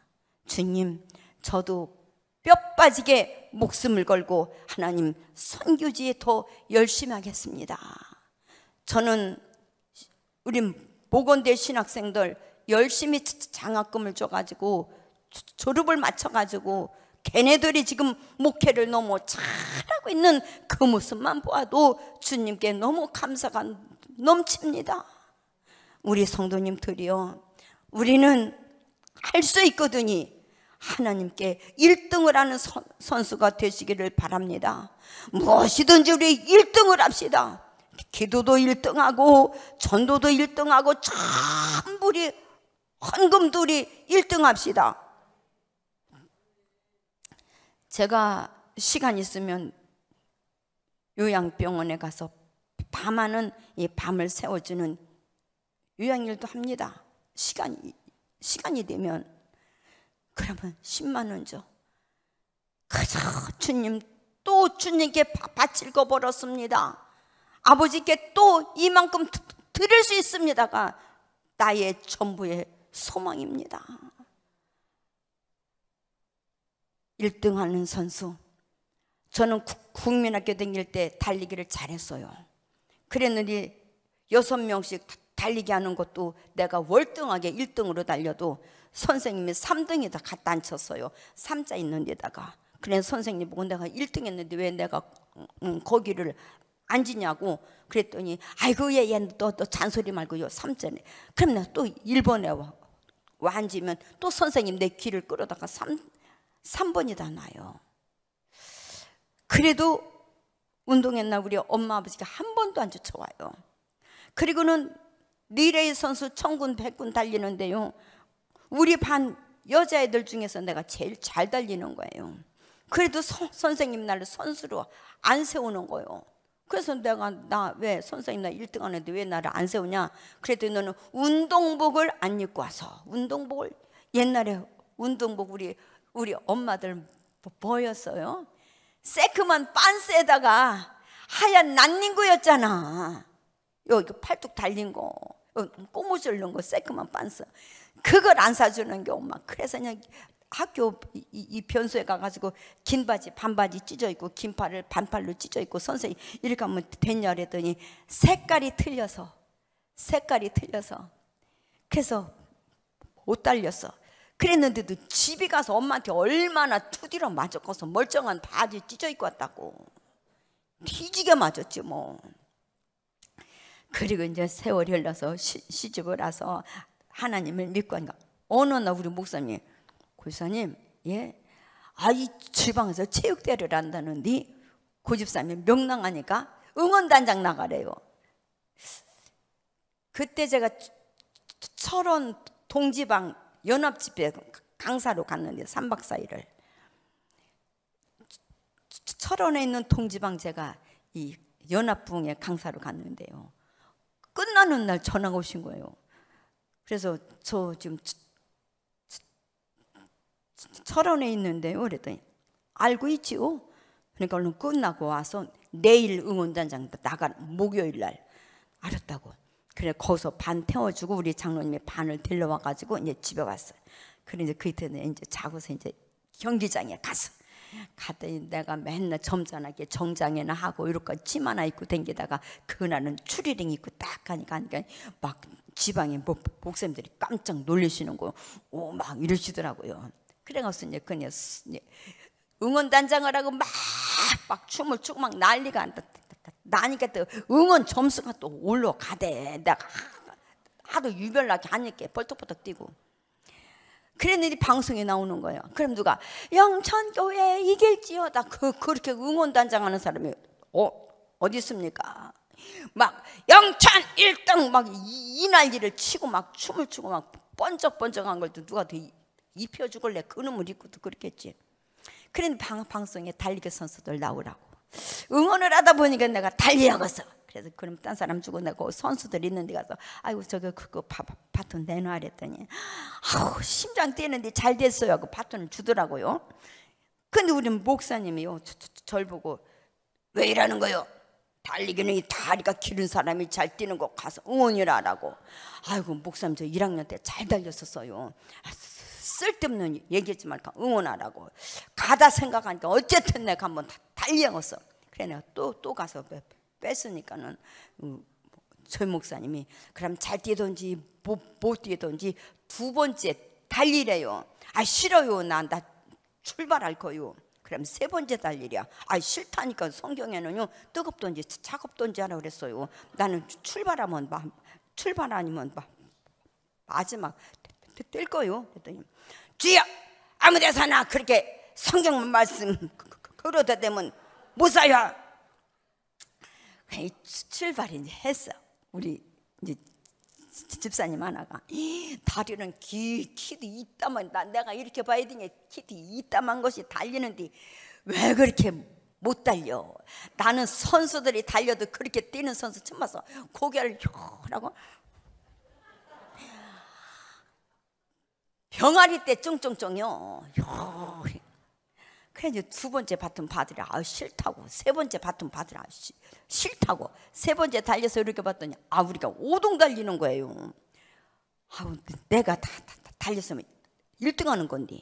주님, 저도 뼈 빠지게 목숨을 걸고 하나님 선교지에 더 열심히 하겠습니다. 저는 우리 보건대 신학생들 열심히 장학금을 줘가지고 졸업을 마쳐가지고 걔네들이 지금 목회를 너무 잘하고 있는 그 모습만 보아도 주님께 너무 감사가 넘칩니다. 우리 성도님들이요. 우리는 할 수 있거든요. 하나님께 1등을 하는 선, 수가 되시기를 바랍니다. 무엇이든지 우리 1등을 합시다. 기도도 1등하고 전도도 1등하고 전부 우리 헌금도 이 1등합시다. 제가 시간 있으면 요양병원에 가서 밤하는 이 밤을 세워주는 요양일도 합니다. 시간이 시간이 되면 그러면 10만 원 줘. 그저 주님 또 주님께 바칠 거 벌었습니다. 아버지께 또 이만큼 드릴 수 있습니다가 나의 전부의 소망입니다. 1등 하는 선수. 저는 국민학교 다닐 때 달리기를 잘했어요. 그랬는데 여 명씩 달리기 하는 것도 내가 월등하게 1등으로 달려도 선생님이 3등에다 갖다 앉혔어요. 3자 있는 데다가. 그래서 선생님 보고 내가 1등 했는데 왜 내가 음, 거기를 앉으냐고 그랬더니 아이고 얘얘너너 너 잔소리 말고 요 3자네. 그럼 내가 또 1번에 와, 와 앉으면 또 선생님 내 귀를 끌어다가 3, 3번이다 나요. 그래도 운동했나 우리 엄마 아버지가 한 번도 안 쫓아와요. 그리고는 리레이 선수 천군 백군 달리는데요. 우리 반 여자애들 중에서 내가 제일 잘 달리는 거예요. 그래도 서, 선생님 나를 선수로 안 세우는 거예요. 그래서 내가 나 왜 선생님 나 1등 하는데 왜 나를 안 세우냐? 그래도 너는 운동복을 안 입고 와서 운동복을 옛날에 운동복 우리 우리 엄마들 뭐 보였어요. 새큼한 빤스에다가 하얀 난닝구였잖아. 여기 팔뚝 달린 거. 어, 꼬무질줄은거새콤만 빤스 그걸 안 사주는 게 엄마 그래서 그냥 학교 이, 이 변소에 가가지고 긴 바지 반바지 찢어 있고긴 팔을 반팔로 찢어 있고 선생님 이렇게 하면 됐냐 그랬더니 색깔이 틀려서 색깔이 틀려서 그래서 못 달렸어 그랬는데도 집에 가서 엄마한테 얼마나 투디로 맞았고서 멀쩡한 바지 찢어 입고 왔다고 뒤지게 맞았지 뭐 그리고 이제 세월이 흘러서 시, 집을 와서 하나님을 믿고 하니까 어느 날 우리 목사님 고집사님 예 아이 지방에서 체육대회를 한다는데 고집사님 그 명랑하니까 응원단장 나가래요 그때 제가 철원 동지방 연합집회 강사로 갔는데 3박 4일을 철원에 있는 동지방 제가 이연합붕에 강사로 갔는데요 끝나는 날 전화가 오신 거예요. 그래서 저 지금 철원에 있는데요. 그랬더니 알고 있지요. 그러니까 얼른 끝나고 와서 내일 응원단장 나가 목요일 날 알았다고. 그래 거기서 반 태워주고 우리 장로님이 반을 들러와가지고 이제 집에 왔어요. 그래 이제 그 이튿날 이제 자고서 이제 경기장에 가서 갔더니 내가 맨날 점잖하게 정장이나 하고 이렇게 침 하나 입고 댕기다가 그날은 추리링 입고 딱 가니까 하니까 막 지방에 뭐복쌤들이 깜짝 놀리시는 거, 오막 이러시더라고요. 그래가서 이제 그냥 응원단장을 하고 막, 막 춤을 추고 막 난리가 안 나니까 또 응원 점수가 또 올라가대. 내가 하도 유별나게 하니까 벌떡벌떡 뛰고. 그랬는데 방송에 나오는 거예요. 그럼 누가 영천교회 이길지어다 그 그렇게 응원단장하는 사람이 어 어디 있습니까? 막 영천 1등 막이 난리를 치고 막 춤을 추고 막 번쩍번쩍한 걸 또 누가 더 입혀 죽을래 그놈을 입고도 그렇겠지. 그런 방, 방송에 달리기 선수들 나오라고 응원을 하다 보니까 내가 달리라고 어 그래서 그럼 딴 사람 죽어나고 선수들 있는 데 가서 아이고 저거 그거 바, 바톤 내놔 그랬더니 아우 심장 뛰는데 잘 됐어요 하고 바톤을 주더라고요. 근데 우리 목사님이요 저, 저, 절 보고 왜 이러는 거요? 달리기는 다리가 기른 사람이 잘 뛰는 거 가서 응원이라라고. 아이고 목사님 저 1학년 때 잘 달렸었어요. 아, 쓸데없는 얘기했지 말까 응원하라고. 가다 생각하니까 어쨌든 내가 한번 달려갔어. 그래 내가 또 또 가서 뺐으니까는 저 음, 뭐, 목사님이 그럼 잘뛰던지 뭐, 못, 못뛰던지두 번째 달리래요. 아 싫어요. 난 나 출발할 거요. 그럼 세 번째 달리랴. 아 싫다니까 성경에는요 뜨겁던지 차갑던지 하라 그랬어요. 나는 출발하면 막 출발 아니면 막 마지막 뜰 거요. 그랬더니 주여 아무데서나 그렇게 성경 말씀 그, 그, 그, 그러다 되면 못사려 그냥 출발 이제 했어. 우리 이제 집사님 하나가 다리는 기, 키도 이따만 나 내가 이렇게 봐야 되니 키도 이따만 것이 달리는데 왜 그렇게 못 달려? 나는 선수들이 달려도 그렇게 뛰는 선수 처음 봐서 고개를 요라고 병아리 때 쫑쫑쫑요. 요. 그래 이제 두 번째 바튼 받으라 아 싫다고 세 번째 바튼 받으라 시, 싫다고 세 번째 달려서 이렇게 봤더니 아 우리가 오동 달리는 거예요 아우 내가 다, 다, 다달렸으 1등 하는 건데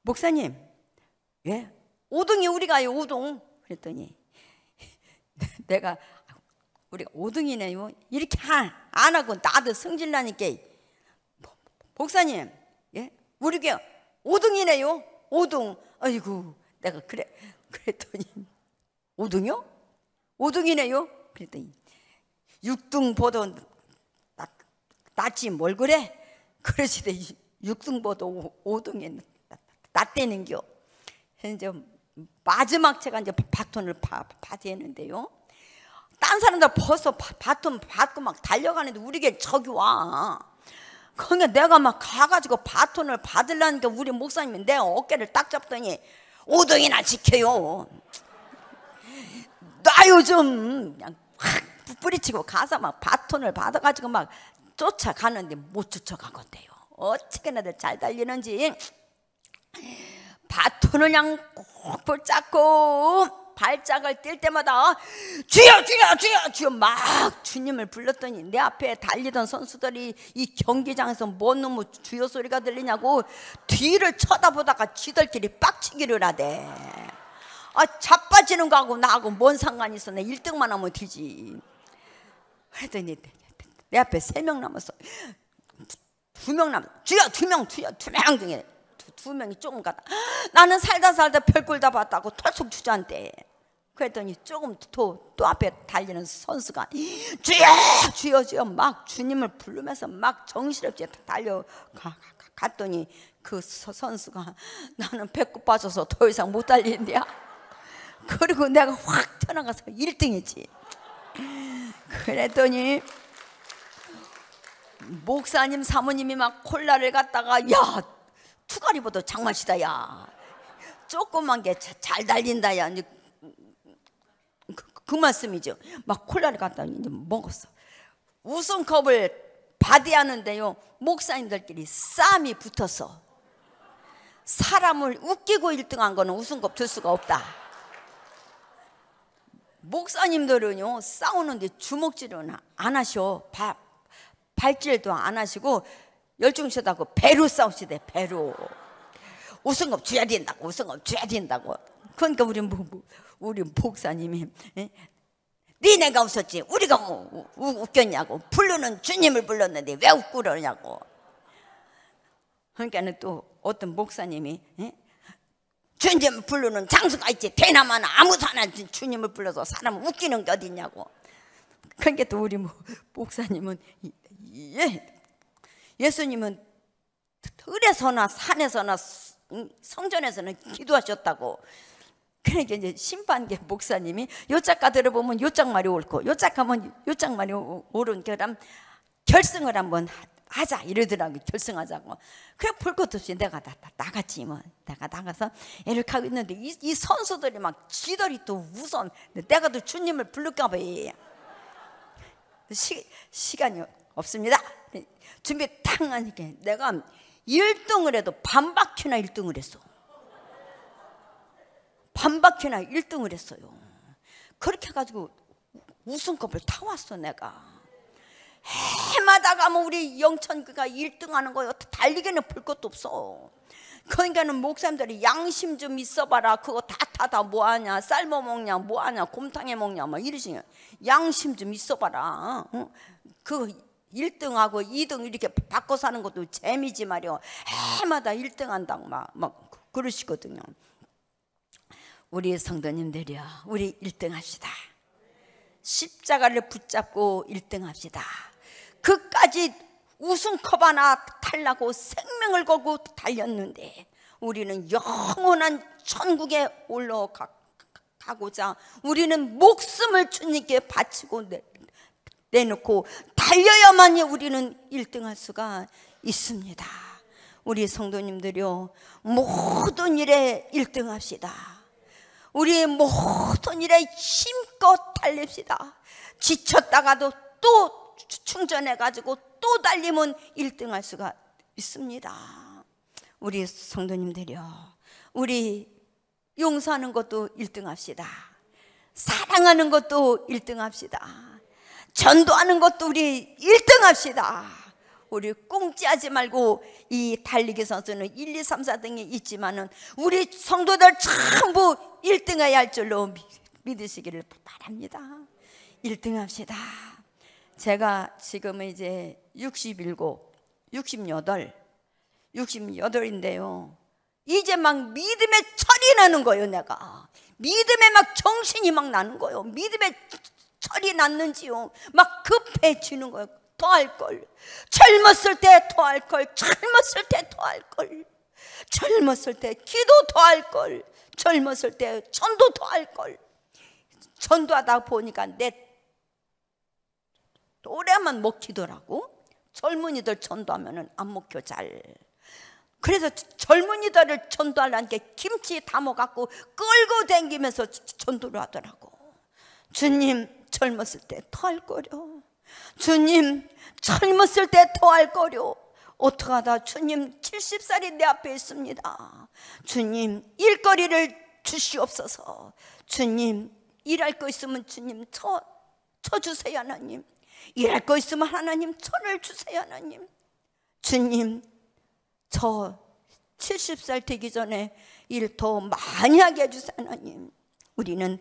목사님 예? 5등이 우리가요 5등 그랬더니 내가 우리가 5등이네요 이렇게 안, 안 하고 나도 성질나니까 목사님 예? 우리가 5등이네요 5등 아이고 내가 그래 그랬더니 5등이요? 5등이네요. 그랬더니 6등 보던 낫지 뭘 그래? 그러시대 6등 보도 5등에 낫대는겨. 이제 마지막 제가 이제 바톤을 바, 바디했는데요. 딴 사람들 벌써 바, 바톤 받고 막 달려가는데 우리게 저기 와. 그러니까 내가 막 가가지고 바톤을 받으려니까 우리 목사님이 내 어깨를 딱 잡더니 오동이나 지켜요. 나 요즘 그냥 확 뿌리치고 가서 막 바톤을 받아가지고 막 쫓아가는데 못 쫓아가건데요. 어떻게 나들 잘 달리는지 바톤을 그냥 꼭 붙잡고 발작을뛸 때마다 주여 주여 주여 주여 막 주님을 불렀더니 내 앞에 달리던 선수들이 이 경기장에서 뭔 놈의 주여 소리가 들리냐고 뒤를 쳐다보다가 지들끼리 빡치기를 하대 아 자빠지는 거하고 나하고 뭔 상관이 있어 내 1등만 하면 되지 그랬더니 내 앞에 세 명 남았어 두 명 남았어 주여 두명 주여 두 명 중에 두, 두 명이 조금 가다 나는 살다 살다 별꼴 다 봤다고 털썩 주저앉대 그랬더니 조금 더, 또 앞에 달리는 선수가 주여 주여 주여 막 주님을 부르면서 막 정신없이 달려갔더니 그 선수가 나는 배꼽 빠져서 더 이상 못 달리는데야 그리고 내가 확 튀어나가서 1등이지 그랬더니 목사님 사모님이 막 콜라를 갖다가 야 투가리보도 장맛이다야. 조그만 게 잘 달린다야. 이제 그, 그, 그, 말씀이죠. 막 콜라를 갖다 이제 먹었어. 우승컵을 바디하는데요. 목사님들끼리 싸움이 붙어서 사람을 웃기고 1등한 거는 우승컵 들 수가 없다. 목사님들은요 싸우는데 주먹질은 안 하셔 바, 발질도 안 하시고 열중시다고 배로 싸우시대 배로 우승업 줘야 된다고 우승업 줘야 된다고 그러니까 우리 뭐, 뭐 우리 목사님이 예? 니네가 웃었지 우리가 뭐 우, 웃겼냐고 불르는 주님을 불렀는데 왜 웃고 그러냐고 그러니까는 또 어떤 목사님이 에? 예? 주님 불르는 장수가 있지 대나만 아무 사나 지 주님을 불러서 사람 웃기는 게 어딨냐고 그러니까 또 우리 뭐, 목사님은 예 예수님은 들에서나 산에서나 성전에서는 기도하셨다고. 그러니까 이제 심판계 목사님이 요짝가 들어보면 요짝 말이 옳고 요짝하면 요짝 말이 옳은 결함 결승을 한번 하자 이러더라고 결승하자고 그래 볼 것도 없이 내가 나, 나, 나갔지 뭐 내가 나가서 애를 하고 있는데 이, 이 선수들이 막 지들이 또 우선 내가 또 주님을 부를까 봐 시, 시간이 없습니다. 준비 탕 하니까 내가 1등을 해도 반 바퀴나 1등을 했어. 반 바퀴나 1등을 했어요. 그렇게 해가지고 우승컵을 타왔어 내가. 해마다 가면 뭐 우리 영천그가 1등 하는 거요. 달리기는 볼 것도 없어. 그러니까는 목사님들이 양심 좀 있어봐라. 그거 다다다 뭐하냐. 삶아 뭐 먹냐. 뭐하냐. 곰탕에 먹냐. 막 이러시냐. 양심 좀 있어봐라. 응? 그거 1등하고 2등 이렇게 바꿔 사는 것도 재미지 말이오 해마다 1등 한다고 막, 막 그러시거든요. 우리 성도님들이요. 우리 1등 합시다. 십자가를 붙잡고 1등 합시다. 그까지 우승컵 하나 달라고 생명을 걸고 달렸는데 우리는 영원한 천국에 올라가고자 우리는 목숨을 주님께 바치고 내 내놓고 달려야만이 우리는 1등할 수가 있습니다. 우리 성도님들요, 모든 일에 1등합시다. 우리 모든 일에 힘껏 달립시다. 지쳤다가도 또 충전해가지고 또 달리면 1등할 수가 있습니다. 우리 성도님들요, 우리 용서하는 것도 1등합시다. 사랑하는 것도 1등합시다. 전도하는 것도 우리 1등 합시다. 우리 꽁지하지 말고 이 달리기 선수는 1, 2, 3, 4등이 있지만은 우리 성도들 전부 1등해야 할 줄로 믿으시기를 바랍니다. 1등 합시다. 제가 지금 이제 67, 68, 68인데요. 이제 막믿음에 철이 나는 거예요, 내가. 믿음에 막 정신이 막 나는 거예요. 믿음에 철이 났는지요. 막 급해지는 거예요. 더 할걸. 젊었을 때 더 할걸. 젊었을 때 더 할걸. 젊었을 때 기도 더 할걸. 젊었을 때 전도 더 할걸. 전도하다 보니까 내 또래만 먹히더라고. 젊은이들 전도하면 안 먹혀 잘. 그래서 젊은이들을 전도하려는 게 김치 담아갖고 끌고 댕기면서 전도를 하더라고. 주님, 젊었을 때 토할 거려. 주님, 젊었을 때 토할 거려. 어떡하다 주님 70살이 내 앞에 있습니다. 주님, 일거리를 주시옵소서. 주님, 일할 거 있으면 주님 쳐, 쳐주세요, 하나님. 일할 거 있으면 하나님 천을 주세요, 하나님. 주님, 저 70살 되기 전에 일 더 많이 하게 해주세요, 하나님. 우리는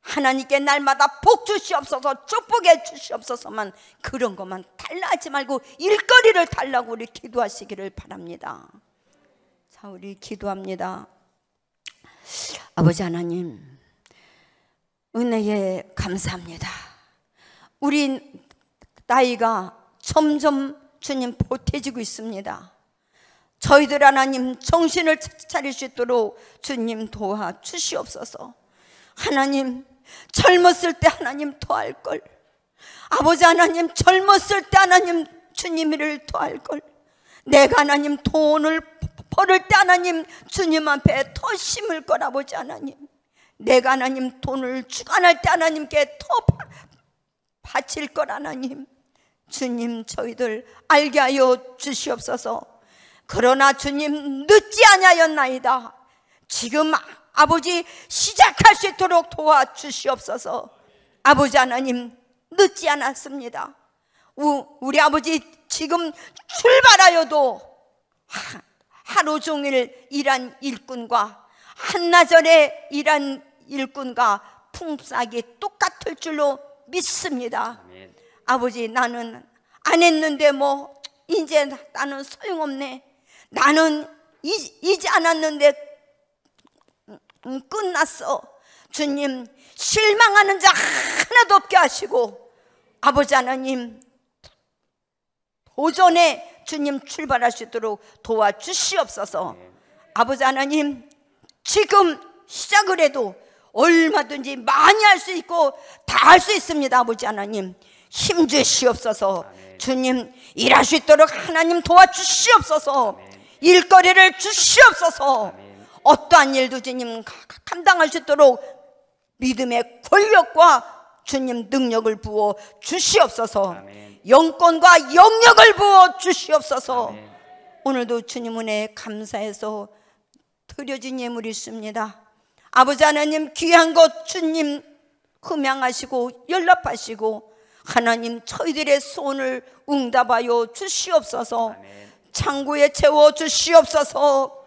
하나님께 날마다 복 주시옵소서 축복해 주시옵소서만 그런 것만 달라하지 말고 일거리를 달라고 우리 기도하시기를 바랍니다 자 우리 기도합니다 아버지 하나님 은혜에 감사합니다 우리 나이가 점점 주님 보태지고 있습니다 저희들 하나님 정신을 차릴 수 있도록 주님 도와 주시옵소서 하나님, 젊었을 때 하나님 더 할 걸. 아버지 하나님, 젊었을 때 하나님 주님을 더할 걸. 내가 하나님 돈을 벌을 때 하나님 주님 앞에 더 심을 걸 아버지 하나님. 내가 하나님 돈을 주관할 때 하나님께 더 바칠 걸 하나님. 주님 저희들 알게 하여 주시옵소서. 그러나 주님 늦지 아니하였나이다. 지금 아버지 시작할 수 있도록 도와주시옵소서. 아버지 하나님 늦지 않았습니다. 우리 아버지 지금 출발하여도 하루 종일 일한 일꾼과 한나절에 일한 일꾼과 품삯이 똑같을 줄로 믿습니다. 아버지 나는 안 했는데 뭐 이제 나는 소용없네. 나는 이, 잊지 않았는데 음, 끝났어. 주님, 실망하는 자 하나도 없게 하시고, 아버지 하나님, 오전에 주님 출발할수있도록 도와주시옵소서. 아버지 하나님, 지금 시작을 해도 얼마든지 많이 할 수 있고 다 할 수 있습니다. 아버지 하나님, 힘 주시옵소서. 주님, 일할 수 있도록 하나님 도와주시옵소서. 일거리를 주시옵소서. 어떠한 일도 주님 감당할 수 있도록 믿음의 권력과 주님 능력을 부어 주시옵소서 아멘. 영권과 영력을 부어 주시옵소서 아멘. 오늘도 주님 은혜 감사해서 드려진 예물이 있습니다 아버지 하나님 귀한 것 주님 흠양하시고 연락하시고 하나님 저희들의 손을 응답하여 주시옵소서 아멘. 창구에 채워 주시옵소서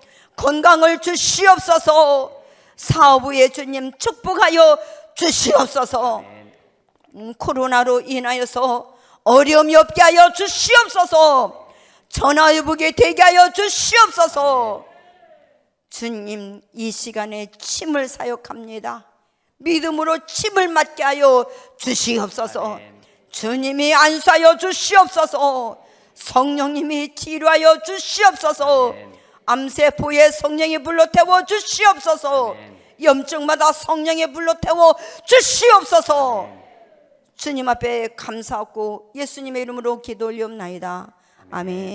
건강을 주시옵소서 사부에 주님 축복하여 주시옵소서 음, 코로나로 인하여서 어려움이 없게 하여 주시옵소서 전화위복이 되게 하여 주시옵소서 주님 이 시간에 침을 사역합니다 믿음으로 침을 맞게 하여 주시옵소서 주님이 안수하여 주시옵소서 성령님이 치료하여 주시옵소서 암세포에 성령의 불로 태워 주시옵소서 아멘. 염증마다 성령의 불로 태워 주시옵소서 아멘. 주님 앞에 감사하고 예수님의 이름으로 기도 올리옵나이다 아멘. 아멘.